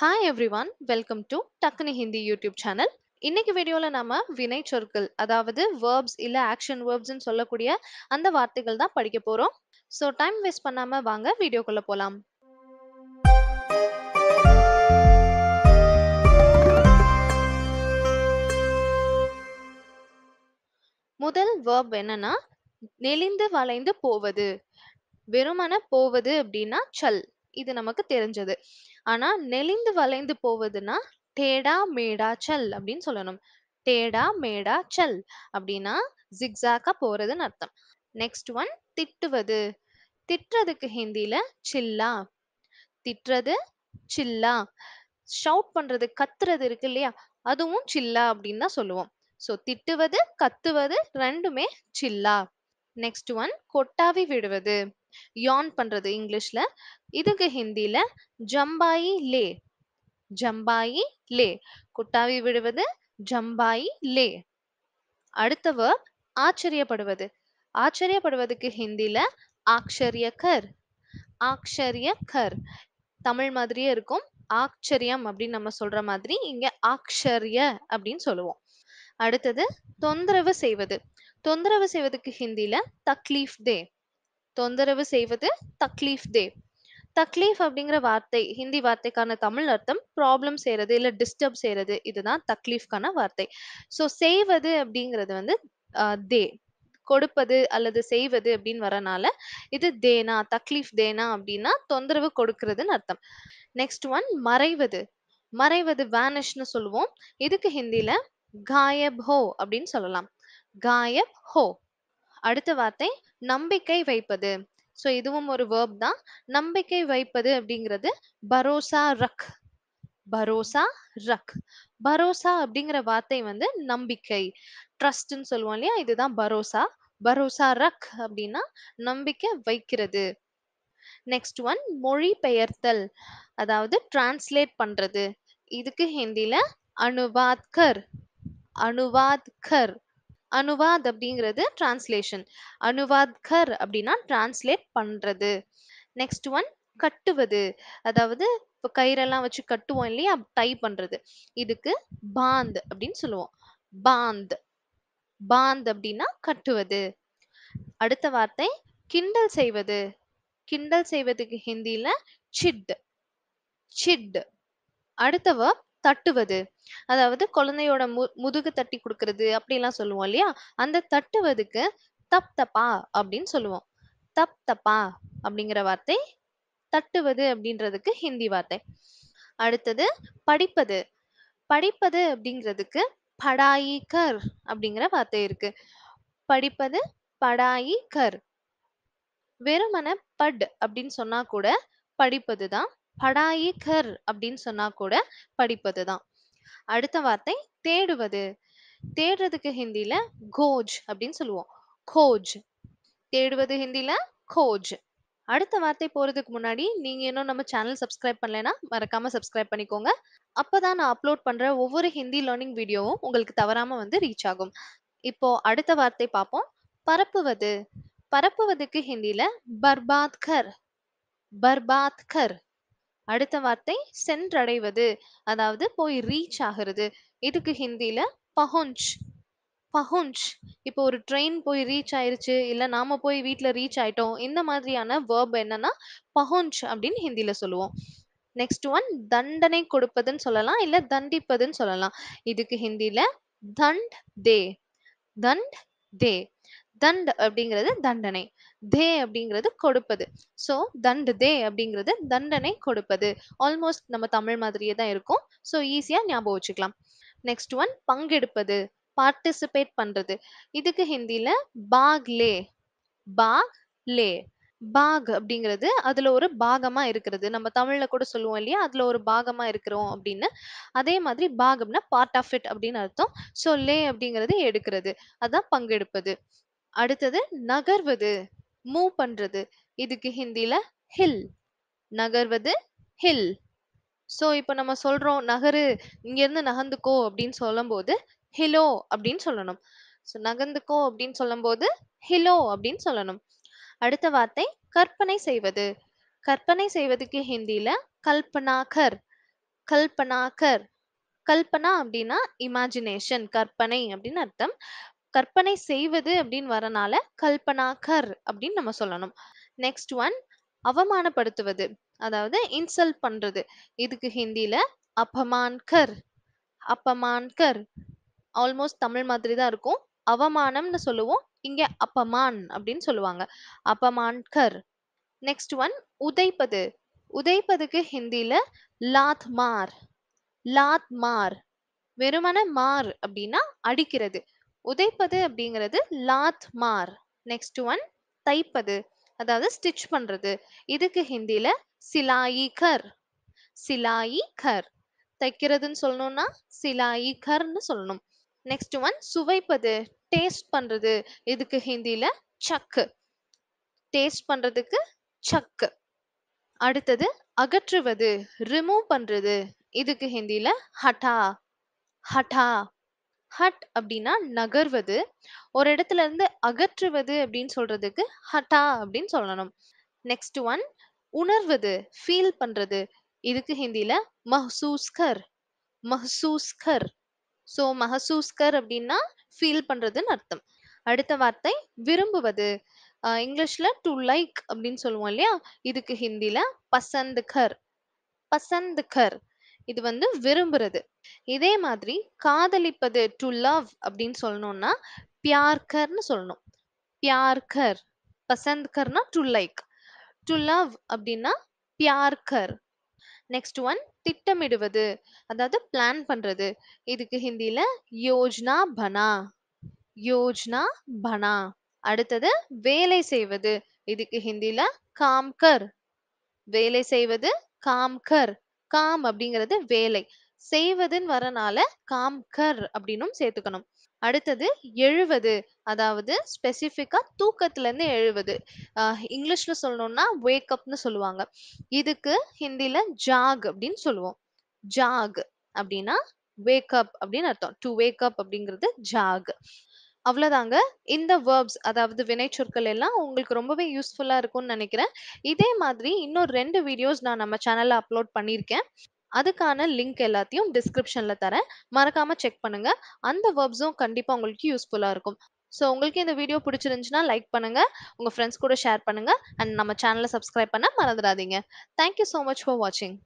hi everyone welcome to டக்குனி Hindi YouTube channel இன்னைக்கு வீடியோவில் நம்ம வினை சொற்கள் அதாவது வேர்ப்ஸ் இல்ல ஆக்ஷன் வேர்ப்ஸ்ன்னு சொல்லக்கூடிய அந்த வார்த்தைகள் தான் படிக்க போகிறோம் ஸோ டைம் வேஸ்ட் பண்ணாமல் வாங்க வீடியோக்குள்ளே போலாம் முதல் வேர்ப் என்னன்னா நெளிந்து வளைந்து போவது வெறுமன போவது அப்படின்னா சல் இது நமக்கு தெரிஞ்சது ஆனா நெளிந்து வளைந்து போவதுன்னா டேடா மேடா செல் அப்படின்னு சொல்லணும் டேடா மேடா செல் அப்படின்னா ஜிக்ஸாக்கா போறதுன்னு அர்த்தம் நெக்ஸ்ட் ஒன் திட்டுவது திட்டுறதுக்கு ஹிந்தியில சில்லா திட்டுறது சில்லா ஷவுட் பண்றது கத்துறது இருக்கு இல்லையா அதுவும் சில்லா அப்படின்னு தான் சொல்லுவோம் ஸோ திட்டுவது கத்துவது ரெண்டுமே சில்லா நெக்ஸ்ட் ஒன் கொட்டாவி விடுவது யான் பண்றது இங்கிலீஷ்ல இதுக்கு ஹிந்தியில ஜம்பாயி லே ஜம்பாயி லே கொட்டாவி விடுவது ஜம்பாயி லே அடுத்த ஆச்சரியப்படுவது ஆச்சரியப்படுவதுக்கு ஹிந்தியில ஆக்ஷரியகர் கர் தமிழ் மாதிரியே இருக்கும் ஆச்சரியம் அப்படின்னு நம்ம சொல்ற மாதிரி இங்க ஆக்ஷரிய அப்படின்னு சொல்லுவோம் அடுத்தது தொந்தரவு செய்வது தொந்தரவு செய்வதுக்கு ஹிந்தியில தக்லீஃப் தே தொந்தரவு செய்வது தக்லீஃப் தே தக்லீஃப் அப்படிங்கிற வார்த்தை ஹிந்தி வார்த்தைக்கான தமிழ் அர்த்தம் ப்ராப்ளம் செய்யறது இல்லை டிஸ்டர்ப் செய்யறது இதுதான் தக்லீஃப்கான வார்த்தை ஸோ செய்வது அப்படிங்கிறது வந்து தே கொடுப்பது அல்லது செய்வது அப்படின்னு வரனால இது தேனா தக்லீஃப் தேனா அப்படின்னா தொந்தரவு கொடுக்கறதுன்னு அர்த்தம் நெக்ஸ்ட் ஒன் மறைவது மறைவது வேனிஷ்னு சொல்லுவோம் இதுக்கு ஹிந்தியில காயப் ஹோ அப்படின்னு சொல்லலாம் காயப் ஹோ அடுத்த வார்த்தை நம்பிக்கை வைப்பது ஸோ இதுவும் ஒரு வேர்ப் தான் நம்பிக்கை வைப்பது அப்படிங்கிறது பரோசா ரக் பரோசா ரக் பரோசா அப்படிங்கிற வார்த்தை வந்து நம்பிக்கை ட்ரஸ்ட்ன்னு சொல்லுவோம் இல்லையா இதுதான் பரோசா பரோசா ரக் அப்படின்னா நம்பிக்கை வைக்கிறது நெக்ஸ்ட் ஒன் மொழி பெயர்த்தல் அதாவது டிரான்ஸ்லேட் பண்றது இதுக்கு ஹிந்தியில அனுவாத்கர் அனுவாத்கர் அனுவாத் அப்படிங்கிறது டிரான்ஸ்லேஷன் அனுவாத் கர் அப்படின்னா டிரான்ஸ்லேட் பண்றது நெக்ஸ்ட் ஒன் கட்டுவது அதாவது இப்போ கயிறெல்லாம் வச்சு கட்டுவோம் இல்லையா டை பண்றது இதுக்கு பாந்த் அப்படின்னு சொல்லுவோம் பாந்த் பாந்த் அப்படின்னா கட்டுவது அடுத்த வார்த்தை கிண்டல் செய்வது கிண்டல் செய்வதுக்கு ஹிந்தியில சிட் சிட் அடுத்த வேர்ப் தட்டுவது அதாவது குழந்தையோட மு முதுகு தட்டி கொடுக்கறது அப்படிலாம் சொல்லுவோம் இல்லையா அந்த தட்டுவதுக்கு தப் தப்பா அப்படின்னு சொல்லுவோம் தப் தப்பா அப்படிங்கிற வார்த்தை தட்டுவது அப்படின்றதுக்கு ஹிந்தி வார்த்தை அடுத்தது படிப்பது படிப்பது அப்படிங்கிறதுக்கு படாயி கர் அப்படிங்கிற வார்த்தை இருக்கு படிப்பது படாயி கர் வெறுமன பட் அப்படின்னு சொன்னா கூட படிப்பது தான் படாயி அப்படின்னு சொன்னா கூட படிப்பது தான் அடுத்த வார்த்தை தேடுவது தேடுறதுக்கு ஹிந்தியில கோஜ் அப்படின்னு சொல்லுவோம் கோஜ் தேடுவது ஹிந்தியில கோஜ் அடுத்த வார்த்தை போறதுக்கு முன்னாடி நீங்க இன்னும் நம்ம சேனல் சப்ஸ்கிரைப் பண்ணலைன்னா மறக்காம சப்ஸ்கிரைப் பண்ணிக்கோங்க அப்பதான் நான் அப்லோட் பண்ற ஒவ்வொரு ஹிந்தி லேர்னிங் வீடியோவும் உங்களுக்கு தவறாம வந்து ரீச் ஆகும் இப்போ அடுத்த வார்த்தை பார்ப்போம் பரப்புவது பரப்புவதுக்கு ஹிந்தியில பர்பாத்கர் பர்பாத்கர் அடுத்த வார்த்தை சென்றடைவது அதாவது போய் ரீச் ஆகிறது இதுக்கு ஹிந்தியில பஹோஞ்ச் பஹோஞ்ச் இப்போ ஒரு ட்ரெயின் போய் ரீச் ஆயிருச்சு இல்லை நாம போய் வீட்டில் ரீச் ஆயிட்டோம் இந்த மாதிரியான வேர்ப் என்னன்னா பஹோஞ்ச் அப்படின்னு ஹிந்தியில சொல்லுவோம் நெக்ஸ்ட் ஒன் தண்டனை கொடுப்பதுன்னு சொல்லலாம் இல்லை தண்டிப்பதுன்னு சொல்லலாம் இதுக்கு ஹிந்தியில தண்ட் தே தண்ட் தே தண்ட் அப்படிங்கிறது தண்டனை தே அப்படிங்கிறது கொடுப்பது ஸோ தண்டு தே அப்படிங்கிறது தண்டனை கொடுப்பது ஆல்மோஸ்ட் நம்ம தமிழ் மாதிரியே தான் இருக்கும் ஸோ ஈஸியாக ஞாபகம் வச்சுக்கலாம் நெக்ஸ்ட் ஒன் பங்கெடுப்பது பார்ட்டிசிபேட் பண்றது இதுக்கு ஹிந்தியில் பாக் லே பாக் லே பாக் அப்படிங்கிறது அதுல ஒரு பாகமா இருக்கிறது நம்ம தமிழ்ல கூட சொல்லுவோம் இல்லையா அதுல ஒரு பாகமா இருக்கிறோம் அப்படின்னு அதே மாதிரி பாகம்னா பார்ட் ஆஃப் இட் அப்படின்னு அர்த்தம் ஸோ லே அப்படிங்கிறது எடுக்கிறது அதுதான் பங்கெடுப்பது அடுத்தது நகர்வது மூவ் பண்றது இதுக்கு ஹிந்தியில ஹில் நகர்வது ஹில் ஸோ இப்போ நம்ம சொல்றோம் நகரு இருந்து நகர்ந்துக்கோ அப்படின்னு சொல்லும்போது ஹிலோ அப்படின்னு சொல்லணும் ஸோ நகர்ந்துக்கோ அப்படின்னு சொல்லும்போது ஹிலோ அப்படின்னு சொல்லணும் அடுத்த வார்த்தை கற்பனை செய்வது கற்பனை செய்வதுக்கு ஹிந்தியில கல்பனாகர் கல்பனாகர் கல்பனா அப்படின்னா இமேஜினேஷன் கற்பனை அப்படின்னு அர்த்தம் கற்பனை செய்வது அப்படின்னு வரனால கல்பனா கர் அப்படின்னு நம்ம சொல்லணும் நெக்ஸ்ட் ஒன் அவமானப்படுத்துவது அதாவது இன்சல்ட் பண்றது இதுக்கு ஹிந்தியில அப்பமான் கர் அப்பமான் கர் ஆல்மோஸ்ட் தமிழ் மாதிரி தான் இருக்கும் அவமானம்னு சொல்லுவோம் இங்க அப்பமான் அப்படின்னு சொல்லுவாங்க அப்பமான் கர் நெக்ஸ்ட் ஒன் உதைப்பது உதைப்பதுக்கு ஹிந்தியில லாத் மார் லாத் மார் வெறுமன மார் அப்படின்னா அடிக்கிறது உதைப்பது அப்படிங்கிறது லாத் மார் நெக்ஸ்ட் ஒன் தைப்பது அதாவது ஸ்டிச் பண்றது இதுக்கு ஹிந்தியில சிலாயி கர் சிலாயி கர் தைக்கிறதுன்னு சொல்லணும்னா சிலாயி கர்னு சொல்லணும் நெக்ஸ்ட் ஒன் சுவைப்பது டேஸ்ட் பண்றது இதுக்கு ஹிந்தியில சக்கு டேஸ்ட் பண்றதுக்கு சக்கு அடுத்தது அகற்றுவது ரிமூவ் பண்றது இதுக்கு ஹிந்தியில ஹட்டா ஹட்டா ஹட் அப்படின்னா நகர்வது ஒரு இடத்துல இருந்து அகற்றுவது அப்படின்னு சொல்றதுக்கு ஹட்டா அப்படின்னு சொல்லணும் நெக்ஸ்ட் ஒன் உணர்வது ஃபீல் பண்றது இதுக்கு ஹிந்தியில மஹசூஸ்கர் மஹசூஸ்கர் ஸோ மஹசூஸ்கர் அப்படின்னா ஃபீல் பண்றதுன்னு அர்த்தம் அடுத்த வார்த்தை விரும்புவது இங்கிலீஷ்ல டு லைக் அப்படின்னு சொல்லுவோம் இல்லையா இதுக்கு ஹிந்தியில பசந்த் கர் பசந்த் கர் இது வந்து விரும்புறது இதே மாதிரி காதலிப்பது டு லவ் அப்படின்னு சொல்லணும்னா பியார்கர்னு சொல்லணும் பியார்கர் பசந்த் கர்னா டு லைக் டு லவ் அப்படின்னா பியார்கர் நெக்ஸ்ட் ஒன் திட்டமிடுவது அதாவது பிளான் பண்றது இதுக்கு ஹிந்தியில யோஜ்னா பனா யோஜ்னா பனா அடுத்தது வேலை செய்வது இதுக்கு ஹிந்தியில காம்கர் வேலை செய்வது காம்கர் காம் அப்படிங்கிறது வேலை செய்வதுன்னு வரனால காம் கர் அப்படின்னும் சேர்த்துக்கணும் அடுத்தது எழுவது அதாவது தூக்கத்துல இருந்து எழுவது இங்கிலீஷ்ல சொல்லணும்னா வேக்கப்னு சொல்லுவாங்க இதுக்கு ஹிந்தில ஜாக் அப்படின்னு சொல்லுவோம் ஜாக் அப்படின்னா வேக்கப் அப்படின்னு அர்த்தம் டு வேக்கப் அப்படிங்கிறது ஜாக் அவ்வளோதாங்க இந்த வேர்ப்ஸ் அதாவது வினைச்சொற்கள் எல்லாம் உங்களுக்கு ரொம்பவே யூஸ்ஃபுல்லாக இருக்கும்னு நினைக்கிறேன் இதே மாதிரி இன்னும் ரெண்டு வீடியோஸ் நான் நம்ம சேனலில் அப்லோட் பண்ணியிருக்கேன் அதுக்கான லிங்க் எல்லாத்தையும் டிஸ்கிரிப்ஷனில் தரேன் மறக்காமல் செக் பண்ணுங்கள் அந்த வேர்ப்ஸும் கண்டிப்பாக உங்களுக்கு யூஸ்ஃபுல்லாக இருக்கும் ஸோ உங்களுக்கு இந்த வீடியோ பிடிச்சிருந்துச்சுன்னா லைக் பண்ணுங்கள் உங்கள் ஃப்ரெண்ட்ஸ் கூட ஷேர் பண்ணுங்கள் அண்ட் நம்ம சேனலை சப்ஸ்கிரைப் பண்ண மறந்துடாதீங்க தேங்க்யூ ஸோ மச் ஃபார் வாட்சிங்